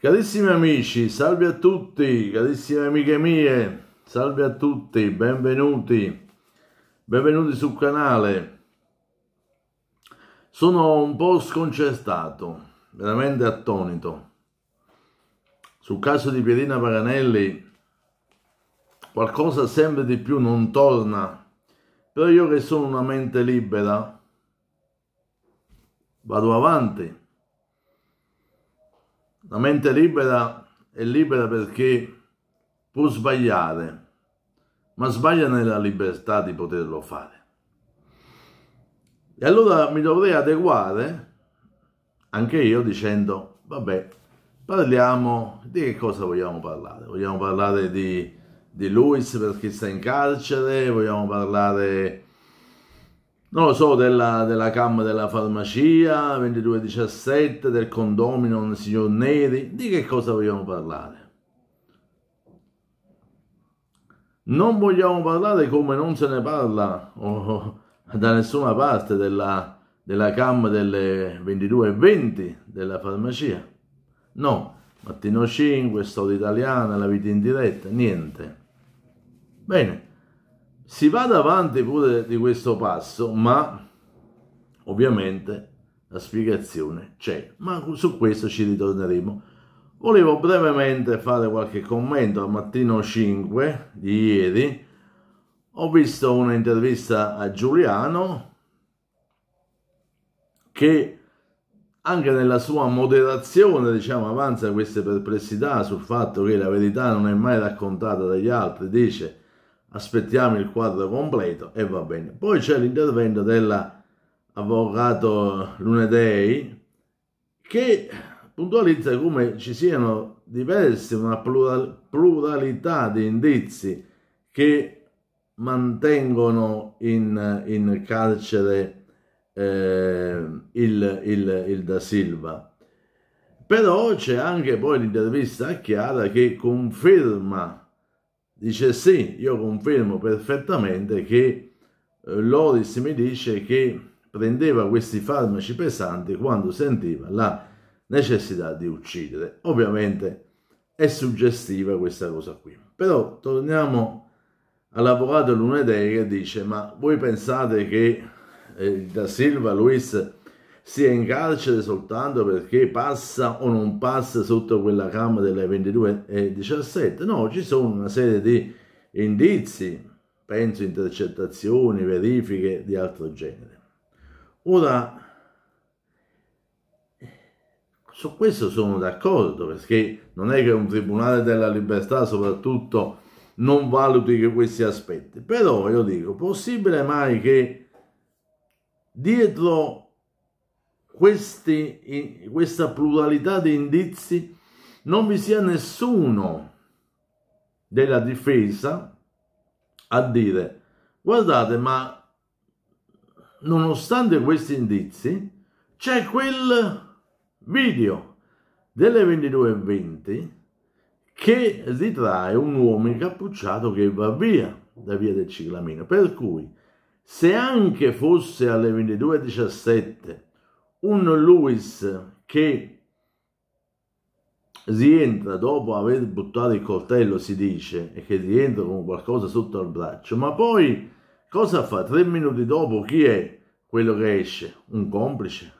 Carissimi amici, salve a tutti, carissime amiche mie, salve a tutti, benvenuti, benvenuti sul canale. Sono un po' sconcertato, veramente attonito. Sul caso di Pierina Paganelli qualcosa sempre di più non torna, però io che sono una mente libera vado avanti la mente libera è libera perché può sbagliare, ma sbaglia nella libertà di poterlo fare. E allora mi dovrei adeguare anche io dicendo, vabbè, parliamo di che cosa vogliamo parlare. Vogliamo parlare di, di Luis perché sta in carcere, vogliamo parlare non lo so, della, della CAM della farmacia, 2217, del condomino del signor Neri, di che cosa vogliamo parlare? Non vogliamo parlare come non se ne parla oh, da nessuna parte della, della CAM delle 22.20 della farmacia. No, Mattino 5, Storia Italiana, La Vita in Diretta, niente. Bene si va davanti pure di questo passo, ma ovviamente la spiegazione c'è, ma su questo ci ritorneremo. Volevo brevemente fare qualche commento al mattino 5 di ieri. Ho visto un'intervista a Giuliano che anche nella sua moderazione diciamo, avanza queste perplessità sul fatto che la verità non è mai raccontata dagli altri, dice aspettiamo il quadro completo e va bene. Poi c'è l'intervento dell'avvocato Lunedei che puntualizza come ci siano diversi, una pluralità di indizi che mantengono in, in carcere eh, il, il, il Da Silva. Però c'è anche poi l'intervista a Chiara che conferma Dice sì, io confermo perfettamente che eh, Loris mi dice che prendeva questi farmaci pesanti quando sentiva la necessità di uccidere. Ovviamente è suggestiva questa cosa qui. Però torniamo all'avvocato Lunedei che dice ma voi pensate che eh, da Silva Luis sia in carcere soltanto perché passa o non passa sotto quella gamma delle 22 e 17. No, ci sono una serie di indizi, penso intercettazioni, verifiche di altro genere. Ora, su questo sono d'accordo perché non è che un tribunale della libertà soprattutto non valuti questi aspetti, però io dico, possibile mai che dietro questi, questa pluralità di indizi non vi sia nessuno della difesa a dire guardate ma nonostante questi indizi c'è quel video delle 22.20 che ritrae un uomo incappucciato che va via da via del ciclamino per cui se anche fosse alle 22.17 un Lewis che rientra dopo aver buttato il coltello, si dice, e che rientra con qualcosa sotto al braccio, ma poi cosa fa? Tre minuti dopo chi è quello che esce? Un complice?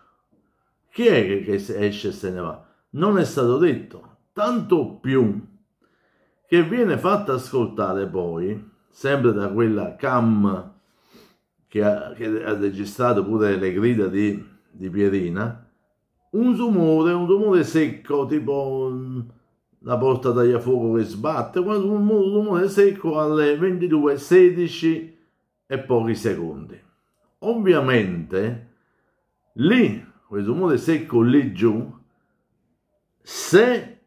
Chi è che esce e se ne va? Non è stato detto, tanto più che viene fatta ascoltare poi, sempre da quella cam che ha, che ha registrato pure le grida di di piedina, un rumore, un rumore secco, tipo mm, la porta tagliafuoco che sbatte, un rumore secco alle 22.16 e pochi secondi. Ovviamente lì, quel rumore secco lì giù, se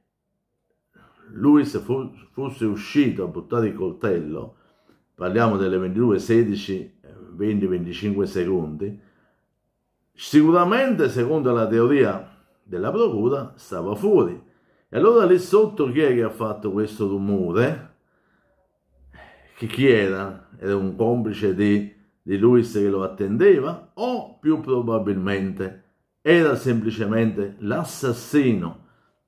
lui se fosse uscito a buttare il coltello, parliamo delle 22.16, 20-25 eh, secondi, sicuramente secondo la teoria della procura stava fuori. E allora lì sotto chi è che ha fatto questo rumore? chi era? Era un complice di, di Luis che lo attendeva? O più probabilmente era semplicemente l'assassino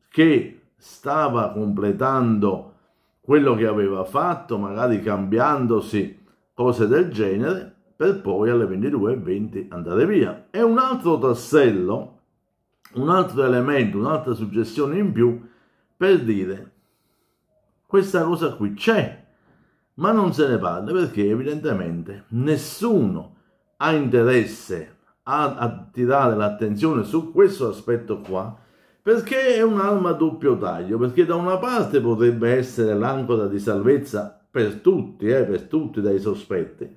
che stava completando quello che aveva fatto, magari cambiandosi cose del genere, per poi alle 22.20 andare via. E un altro tassello, un altro elemento, un'altra suggestione in più per dire questa cosa qui c'è, ma non se ne parla perché evidentemente nessuno ha interesse a attirare l'attenzione su questo aspetto qua perché è un'arma a doppio taglio, perché da una parte potrebbe essere l'ancora di salvezza per tutti, eh, per tutti dai sospetti,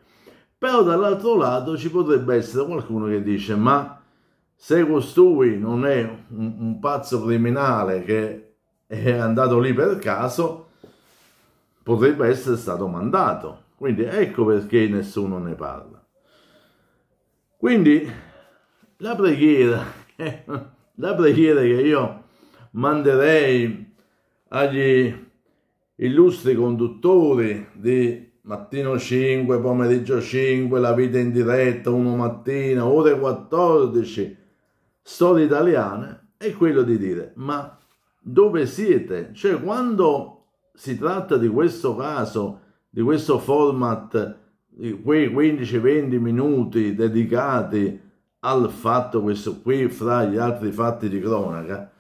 però dall'altro lato ci potrebbe essere qualcuno che dice ma se costui non è un, un pazzo criminale che è andato lì per caso, potrebbe essere stato mandato. Quindi ecco perché nessuno ne parla. Quindi la preghiera, la preghiera che io manderei agli illustri conduttori di mattino 5, pomeriggio 5, la vita in diretta, 1 mattina, ore 14, storie italiane, è quello di dire, ma dove siete? Cioè quando si tratta di questo caso, di questo format, di quei 15-20 minuti dedicati al fatto questo qui fra gli altri fatti di cronaca,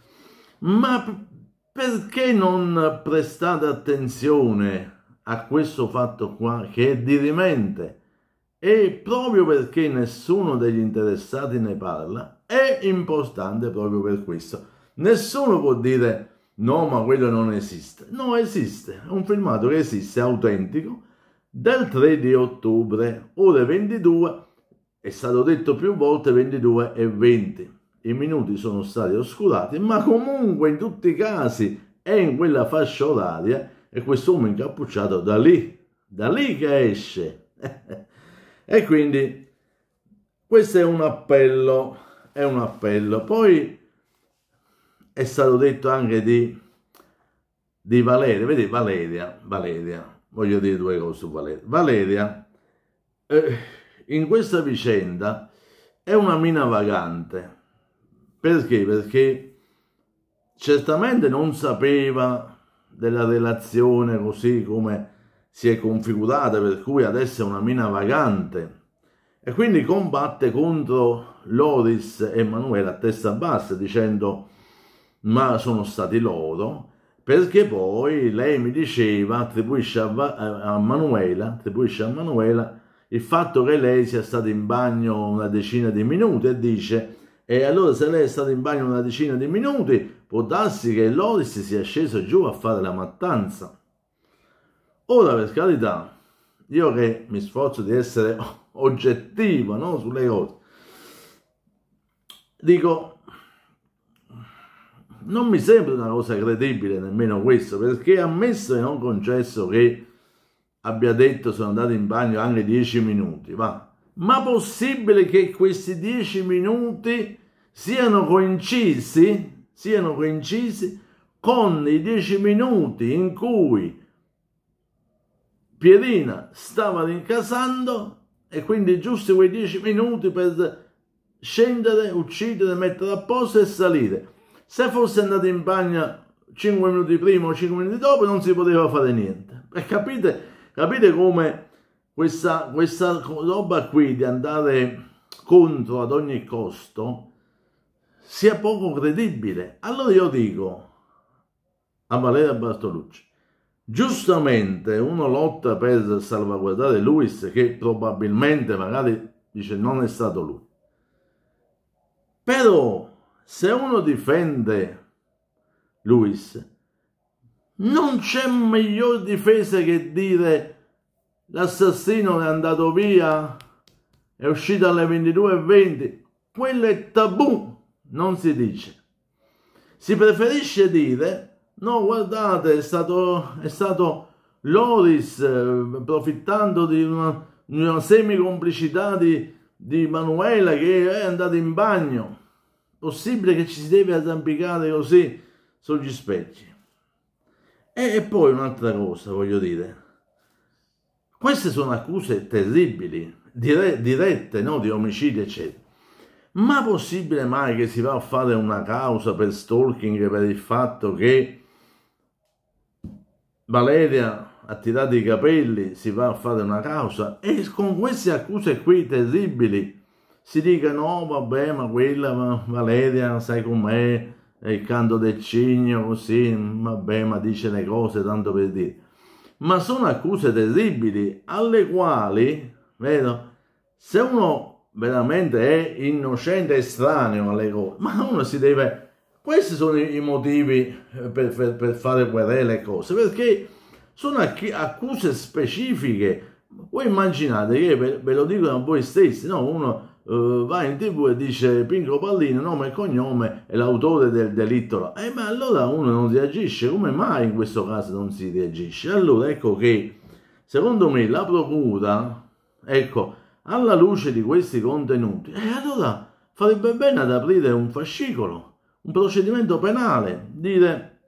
ma perché non prestate attenzione a questo fatto qua che è dirimente e proprio perché nessuno degli interessati ne parla è importante proprio per questo. Nessuno può dire no ma quello non esiste. No esiste, è un filmato che esiste, autentico, del 3 di ottobre, ore 22, è stato detto più volte 22 e 20. I minuti sono stati oscurati ma comunque in tutti i casi è in quella fascia oraria e quest'uomo incappucciato da lì, da lì che esce. e quindi questo è un appello, è un appello. Poi è stato detto anche di, di Valeria, vedi Valeria, Valeria, voglio dire due cose su Valeria. Valeria, eh, in questa vicenda è una mina vagante. Perché? Perché certamente non sapeva della relazione così come si è configurata, per cui adesso è una mina vagante. E quindi combatte contro Loris e Emanuele a testa bassa dicendo ma sono stati loro perché poi lei mi diceva, attribuisce a, a, Manuela, attribuisce a Manuela il fatto che lei sia stata in bagno una decina di minuti e dice e allora se lei è stata in bagno una decina di minuti Può darsi che Loris sia sceso giù a fare la mattanza. Ora, per carità, io che mi sforzo di essere oggettivo no? sulle cose, dico, non mi sembra una cosa credibile nemmeno questo, perché ammesso e non concesso che abbia detto sono andato in bagno anche dieci minuti, va. Ma possibile che questi dieci minuti siano coincisi siano coincisi con i dieci minuti in cui Pierina stava rincasando e quindi giusti quei dieci minuti per scendere, uccidere, mettere a posto e salire. Se fosse andato in bagno 5 minuti prima o 5 minuti dopo non si poteva fare niente. E capite, capite come questa, questa roba qui di andare contro ad ogni costo sia poco credibile. Allora io dico a Valeria Bartolucci, giustamente uno lotta per salvaguardare Luis che probabilmente magari dice non è stato lui. Però se uno difende Luis, non c'è miglior difesa che dire l'assassino è andato via, è uscito alle 22.20, quello è tabù non si dice. Si preferisce dire, no guardate, è stato, è stato Loris, eh, approfittando di una, una semi-complicità di, di Manuela che è andata in bagno. Possibile che ci si deve arrampicare così sugli specchi. E, e poi un'altra cosa, voglio dire. Queste sono accuse terribili, dire, dirette, no, di omicidio, eccetera ma possibile mai che si va a fare una causa per stalking per il fatto che Valeria ha tirato i capelli, si va a fare una causa e con queste accuse qui terribili si dica no vabbè ma quella Valeria sai com'è, è il canto del cigno così, vabbè ma dice le cose tanto per dire. Ma sono accuse terribili alle quali, vedo, se uno veramente è innocente e estraneo alle cose, ma uno si deve... Questi sono i motivi eh, per, per, per fare querele e cose, perché sono accuse specifiche. Voi immaginate che ve, ve lo dicono a voi stessi, no? Uno uh, va in tv e dice Pinco Pallino, nome e cognome, è l'autore del delitto. E eh, ma allora uno non reagisce, come mai in questo caso non si reagisce? Allora ecco che, secondo me, la procura, ecco, alla luce di questi contenuti, e eh, allora farebbe bene ad aprire un fascicolo, un procedimento penale, dire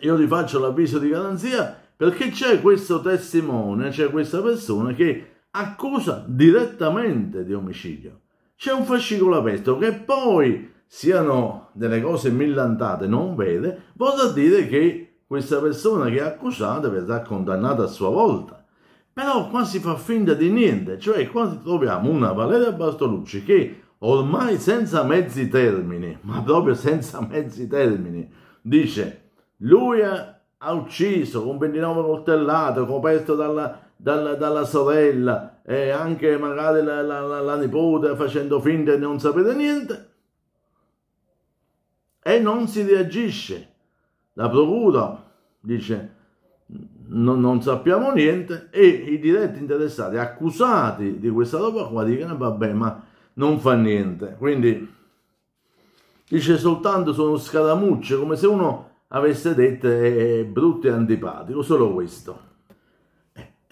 io rifaccio l'avviso di garanzia perché c'è questo testimone, c'è questa persona che accusa direttamente di omicidio. C'è un fascicolo aperto che poi siano delle cose millantate, non vere, vorrà dire che questa persona che è accusata verrà condannata a sua volta. Però qua si fa finta di niente, cioè qua troviamo una Valeria Bartolucci che ormai senza mezzi termini, ma proprio senza mezzi termini, dice lui ha ucciso con 29 coltellate, coperto dalla, dalla, dalla sorella e anche magari la, la, la, la nipote facendo finta di non sapere niente e non si reagisce. La procura dice no, non sappiamo niente e i diretti interessati accusati di questa roba qua dicono vabbè ma non fa niente quindi dice soltanto sono scaramucce come se uno avesse detto è eh, brutto e antipatico solo questo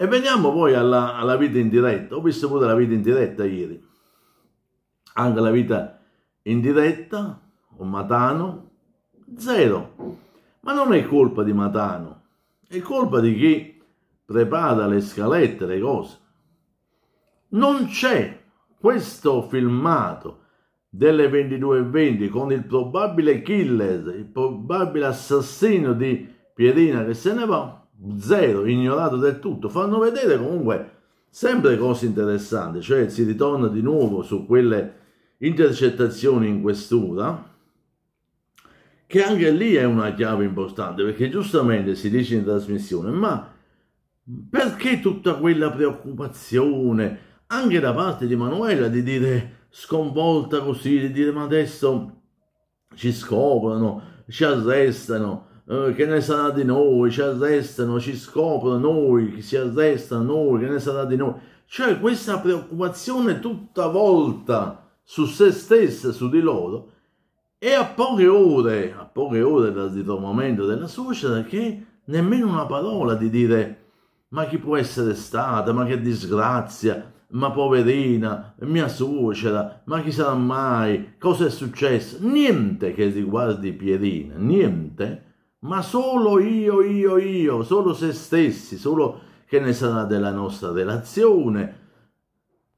e veniamo poi alla, alla vita in diretta ho visto pure la vita in diretta ieri anche la vita in diretta o Matano zero ma non è colpa di Matano è colpa di chi prepara le scalette, le cose. Non c'è questo filmato delle 22.20 con il probabile killer, il probabile assassino di Pierina che se ne va, zero, ignorato del tutto. Fanno vedere comunque sempre cose interessanti, cioè si ritorna di nuovo su quelle intercettazioni in questura che anche lì è una chiave importante, perché giustamente si dice in trasmissione, ma perché tutta quella preoccupazione, anche da parte di Manuela, di dire sconvolta così, di dire ma adesso ci scoprono, ci arrestano, eh, che ne sarà di noi, ci arrestano, ci scoprono noi, si arrestano noi, che ne sarà di noi. Cioè questa preoccupazione tutta volta su se stessa, su di loro, e a poche ore, a poche ore dal ritrovamento della suocera che nemmeno una parola di dire ma chi può essere stata, ma che disgrazia, ma poverina, mia suocera, ma chi sarà mai, cosa è successo, niente che riguardi Pierina, niente, ma solo io, io, io, solo se stessi, solo che ne sarà della nostra relazione,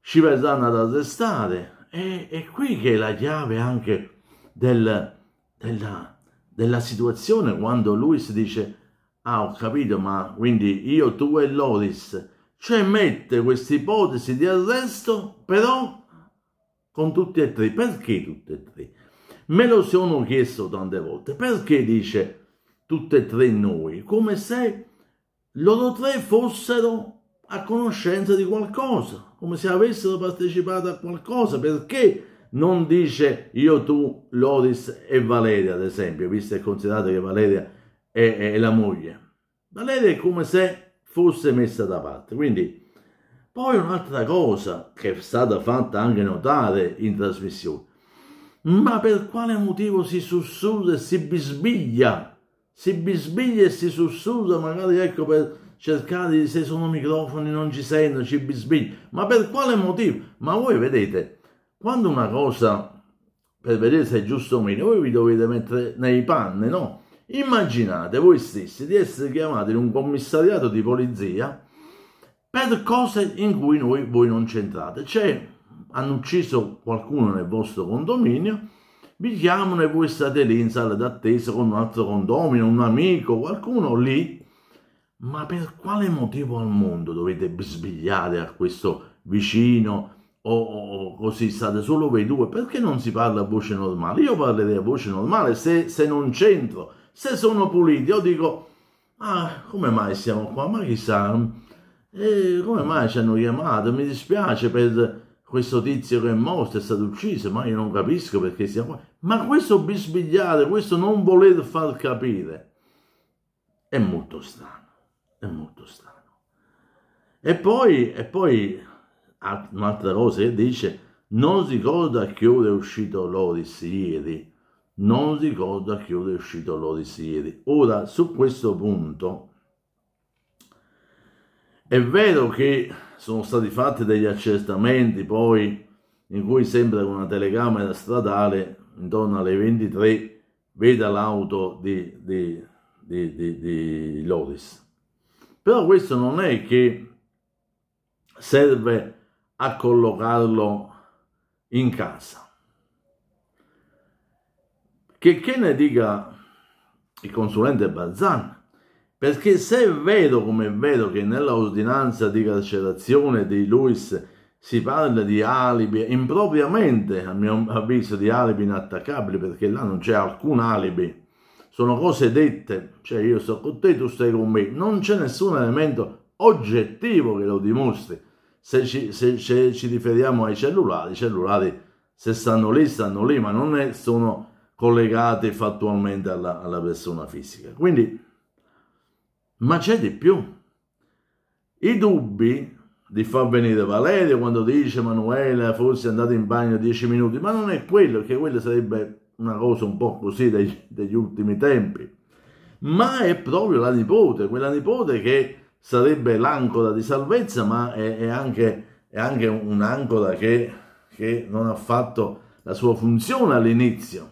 ci verranno ad arrestare. E, è qui che è la chiave anche del, della, della situazione quando Luis dice ah ho capito ma quindi io, tu e Loris cioè mette questa ipotesi di arresto però con tutti e tre perché tutti e tre? Me lo sono chiesto tante volte perché dice tutte e tre noi come se loro tre fossero a conoscenza di qualcosa come se avessero partecipato a qualcosa perché non dice io tu Loris e Valeria ad esempio visto e considerato che Valeria è, è, la moglie Valeria è come se fosse messa da parte quindi poi un'altra cosa che è stata fatta anche notare in trasmissione ma per quale motivo si sussurra e si bisbiglia si bisbiglia e si sussurra magari ecco per cercare se sono microfoni non ci sentono ci bisbiglia ma per quale motivo ma voi vedete quando una cosa, per vedere se è giusto o meno, voi vi dovete mettere nei panni, no? Immaginate voi stessi di essere chiamati in un commissariato di polizia per cose in cui noi, voi non c'entrate. Cioè, hanno ucciso qualcuno nel vostro condominio, vi chiamano e voi state lì in sala d'attesa con un altro condomino, un amico, qualcuno lì. Ma per quale motivo al mondo dovete bisbigliare a questo vicino o così state solo voi due, perché non si parla a voce normale? Io parlerei a voce normale se, se non c'entro, se sono puliti, io dico, ah, come mai siamo qua? Ma chissà, eh, come mai ci hanno chiamato? Mi dispiace per questo tizio che è morto, è stato ucciso, ma io non capisco perché siamo qua. Ma questo bisbigliare, questo non voler far capire, è molto strano, è molto strano. E poi, e poi un'altra cosa che dice non si ricorda che ora è uscito Loris ieri, non si ricorda che ora è uscito Loris ieri. Ora, su questo punto, è vero che sono stati fatti degli accertamenti poi in cui sembra che una telecamera stradale intorno alle 23 veda l'auto di, di, di, di, di Loris. Però questo non è che serve a collocarlo in casa. Che, che ne dica il consulente Balzan, perché se è vero come è vero che nella ordinanza di carcerazione di Luis si parla di alibi, impropriamente a mio avviso di alibi inattaccabili, perché là non c'è alcun alibi, sono cose dette, cioè io sto con te, tu stai con me, non c'è nessun elemento oggettivo che lo dimostri, se ci, se, se ci riferiamo ai cellulari, i cellulari se stanno lì, stanno lì, ma non è, sono collegati fattualmente alla, alla persona fisica. Quindi, ma c'è di più. I dubbi di far venire Valerio quando dice Manuela forse è andato in bagno dieci minuti, ma non è quello, che quello sarebbe una cosa un po' così degli, degli ultimi tempi, ma è proprio la nipote, quella nipote che sarebbe l'ancora di salvezza, ma è, è anche, anche un'ancora che, che non ha fatto la sua funzione all'inizio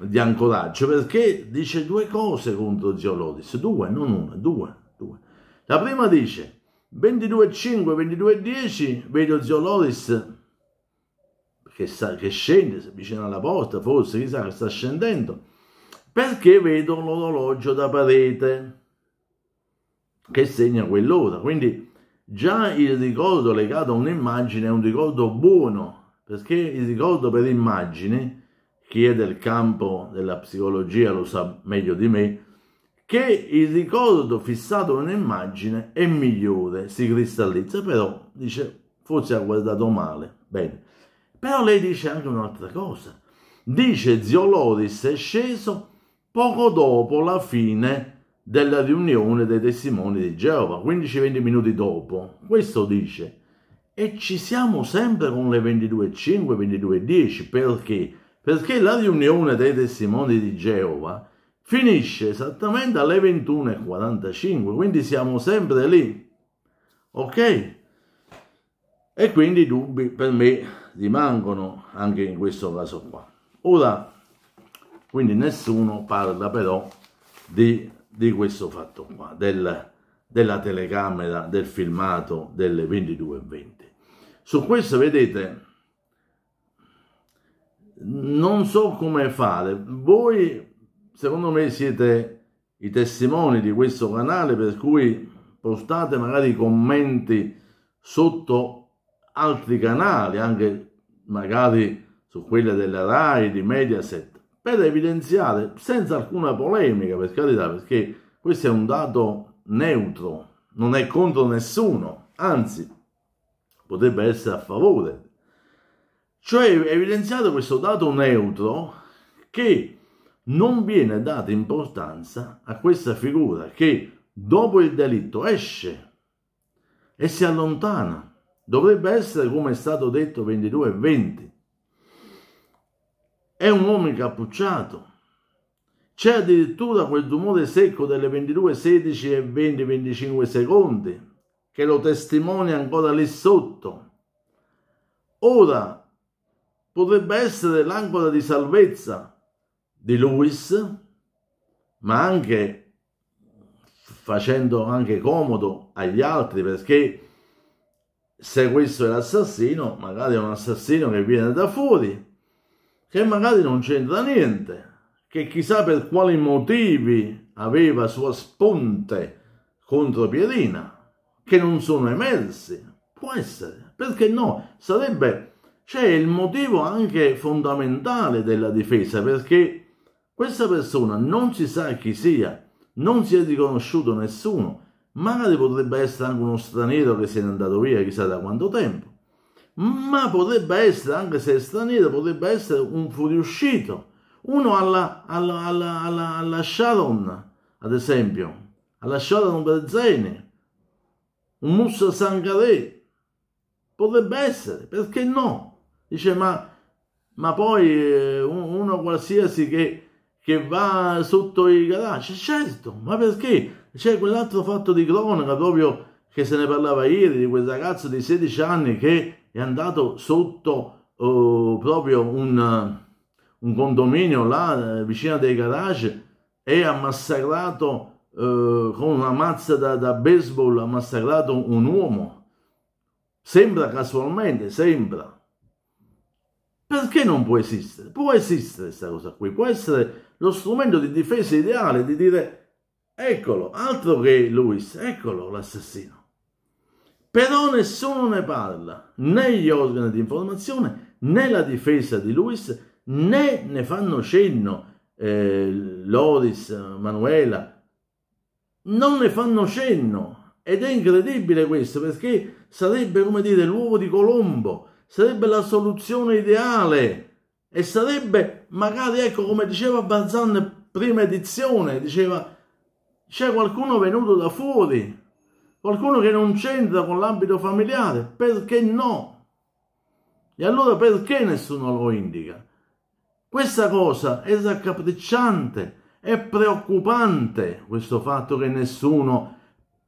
di ancoraggio, perché dice due cose contro Zio Loris, due, non una, due, due. La prima dice 22,5, 22,10, vedo Geolodis che, sta, che scende vicino alla porta, forse chissà che sta scendendo, perché vedo l'orologio da parete che segna quell'ora. Quindi già il ricordo legato a un'immagine è un ricordo buono, perché il ricordo per immagine, chi è del campo della psicologia lo sa meglio di me, che il ricordo fissato in un'immagine è migliore, si cristallizza, però dice forse ha guardato male. Bene. Però lei dice anche un'altra cosa. Dice zio Loris è sceso poco dopo la fine della riunione dei testimoni di Geova, 15-20 minuti dopo. Questo dice, e ci siamo sempre con le 22.05, 22.10, perché? Perché la riunione dei testimoni di Geova finisce esattamente alle 21.45, quindi siamo sempre lì, ok? E quindi i dubbi per me rimangono anche in questo caso qua. Ora, quindi nessuno parla però di di questo fatto qua, del, della telecamera, del filmato delle 22.20. Su questo vedete, non so come fare, voi secondo me siete i testimoni di questo canale per cui postate magari commenti sotto altri canali, anche magari su quelle della RAI, di Mediaset, per evidenziare senza alcuna polemica, per carità, perché questo è un dato neutro, non è contro nessuno, anzi potrebbe essere a favore. Cioè evidenziare questo dato neutro che non viene data importanza a questa figura che dopo il delitto esce e si allontana. Dovrebbe essere come è stato detto 22 e 20 è un uomo incappucciato. C'è addirittura quel rumore secco delle 22, 16 e 20, 25 secondi che lo testimonia ancora lì sotto. Ora potrebbe essere l'ancora di salvezza di Luis, ma anche facendo anche comodo agli altri perché se questo è l'assassino, magari è un assassino che viene da fuori che magari non c'entra niente, che chissà per quali motivi aveva sua sponte contro Pierina, che non sono emersi. Può essere, perché no? Sarebbe, c'è il motivo anche fondamentale della difesa, perché questa persona non si sa chi sia, non si è riconosciuto nessuno, magari potrebbe essere anche uno straniero che se n'è andato via chissà da quanto tempo ma potrebbe essere, anche se è straniero, potrebbe essere un fuoriuscito, uno alla, alla, alla, alla, alla Sharon, ad esempio, alla Sharon Berzeni, un Mussa Sangaré, potrebbe essere, perché no? Dice, ma, ma poi eh, uno qualsiasi che, che va sotto i garage, certo, ma perché? C'è quell'altro fatto di cronaca proprio che se ne parlava ieri, di quel ragazzo di 16 anni che è andato sotto eh, proprio un, eh, un, condominio là eh, vicino dei garage e ha massacrato eh, con una mazza da, da baseball ha massacrato un uomo sembra casualmente sembra perché non può esistere? Può esistere questa cosa qui, può essere lo strumento di difesa ideale di dire eccolo, altro che Luis, eccolo l'assassino però nessuno ne parla, né gli organi di informazione, né la difesa di Luis, né ne fanno cenno eh, Loris, Manuela, non ne fanno cenno ed è incredibile questo perché sarebbe come dire l'uovo di Colombo, sarebbe la soluzione ideale e sarebbe magari ecco come diceva Barzan prima edizione, diceva c'è qualcuno venuto da fuori qualcuno che non c'entra con l'ambito familiare, perché no? E allora perché nessuno lo indica? Questa cosa è raccapricciante, è preoccupante questo fatto che nessuno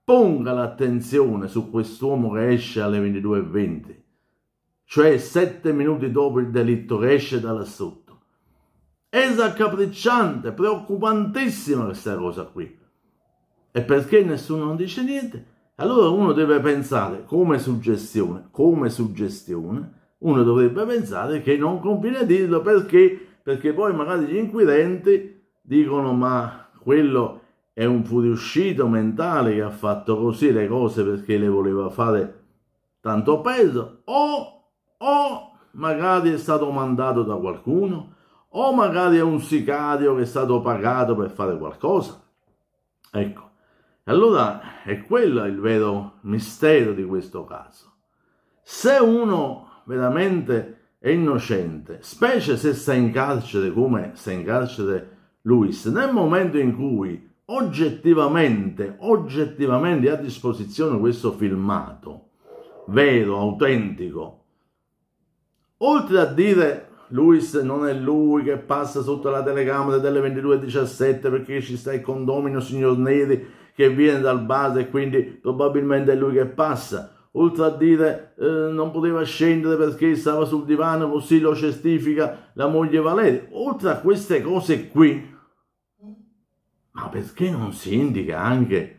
ponga l'attenzione su quest'uomo che esce alle 22.20, cioè sette minuti dopo il delitto che esce dalla sotto. È raccapricciante, preoccupantissima questa cosa qui. E perché nessuno non dice niente? Allora uno deve pensare, come suggestione, come suggestione, uno dovrebbe pensare che non conviene dirlo perché, perché poi magari gli inquirenti dicono ma quello è un fuoriuscito mentale che ha fatto così le cose perché le voleva fare tanto peso o, o magari è stato mandato da qualcuno o magari è un sicario che è stato pagato per fare qualcosa. Ecco, allora è quello il vero mistero di questo caso. Se uno veramente è innocente, specie se sta in carcere come sta in carcere Luis, nel momento in cui oggettivamente, oggettivamente a disposizione questo filmato, vero, autentico, oltre a dire Luis non è lui che passa sotto la telecamera delle 22.17 perché ci sta il condominio signor Neri che viene dal base e quindi probabilmente è lui che passa oltre a dire eh, non poteva scendere perché stava sul divano, così lo certifica la moglie Valeria. Oltre a queste cose qui, ma perché non si indica anche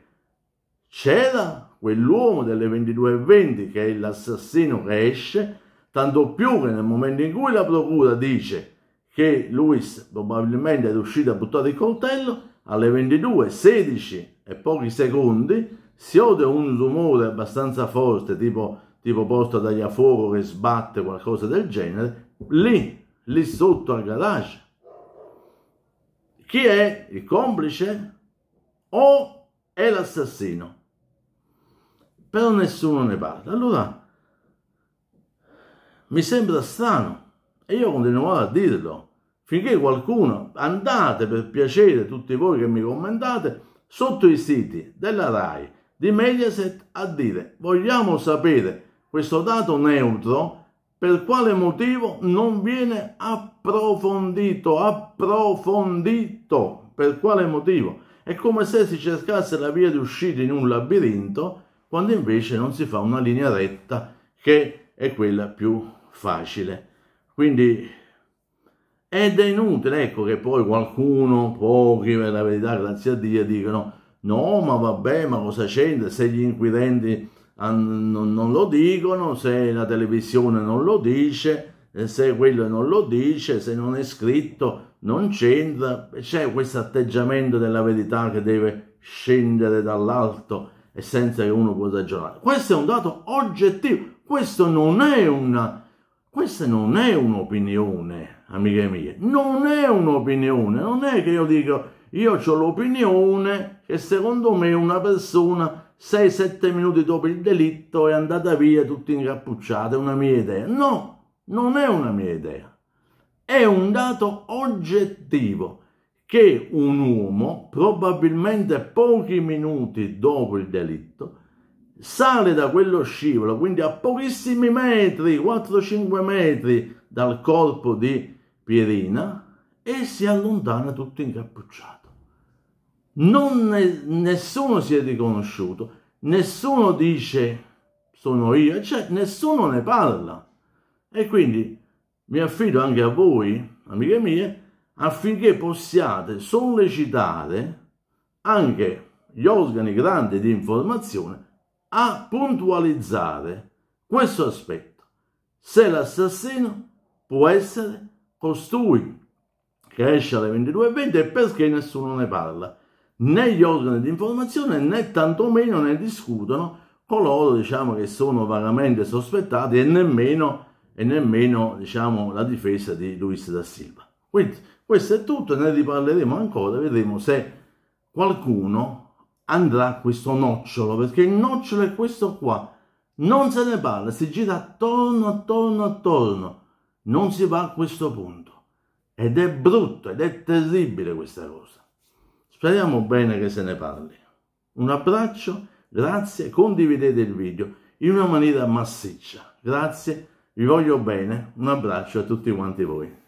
c'era quell'uomo delle 22.20 che è l'assassino che esce, tanto più che nel momento in cui la procura dice che Luis probabilmente è riuscito a buttare il coltello, alle 22.16 e pochi secondi si ode un rumore abbastanza forte, tipo, tipo porta a fuoco che sbatte, qualcosa del genere, lì, lì sotto al garage. Chi è il complice o è l'assassino? Però nessuno ne parla. Allora, mi sembra strano, e io continuerò a dirlo, finché qualcuno, andate per piacere tutti voi che mi commentate, sotto i siti della RAI, di Mediaset a dire vogliamo sapere questo dato neutro per quale motivo non viene approfondito, approfondito, per quale motivo? È come se si cercasse la via di uscita in un labirinto quando invece non si fa una linea retta che è quella più facile. Quindi ed è inutile, ecco che poi qualcuno, pochi per la verità, grazie a Dio, dicono no, ma vabbè, ma cosa c'entra se gli inquirenti non lo dicono, se la televisione non lo dice, eh, se quello non lo dice, se non è scritto, non c'entra. C'è questo atteggiamento della verità che deve scendere dall'alto e senza che uno possa ragionare. Questo è un dato oggettivo, questo non è una... Questa non è un'opinione, amiche mie, non è un'opinione, non è che io dico io ho l'opinione che secondo me una persona 6-7 minuti dopo il delitto è andata via tutta incappucciata, è una mia idea. No, non è una mia idea. È un dato oggettivo che un uomo, probabilmente pochi minuti dopo il delitto, sale da quello scivolo, quindi a pochissimi metri, 4-5 metri dal corpo di Pierina e si allontana tutto incappucciato. Non ne, nessuno si è riconosciuto, nessuno dice sono io, cioè nessuno ne parla. E quindi mi affido anche a voi, amiche mie, affinché possiate sollecitare anche gli organi grandi di informazione a puntualizzare questo aspetto. Se l'assassino può essere costui che esce alle 22.20 e perché nessuno ne parla, né gli organi di informazione né tantomeno ne discutono coloro diciamo, che sono vagamente sospettati e nemmeno, e nemmeno diciamo, la difesa di Luis da Silva. Quindi questo è tutto, ne riparleremo ancora, vedremo se qualcuno andrà a questo nocciolo, perché il nocciolo è questo qua, non se ne parla, si gira attorno, attorno, attorno non si va a questo punto. Ed è brutto, ed è terribile questa cosa. Speriamo bene che se ne parli. Un abbraccio, grazie, condividete il video in una maniera massiccia. Grazie, vi voglio bene, un abbraccio a tutti quanti voi.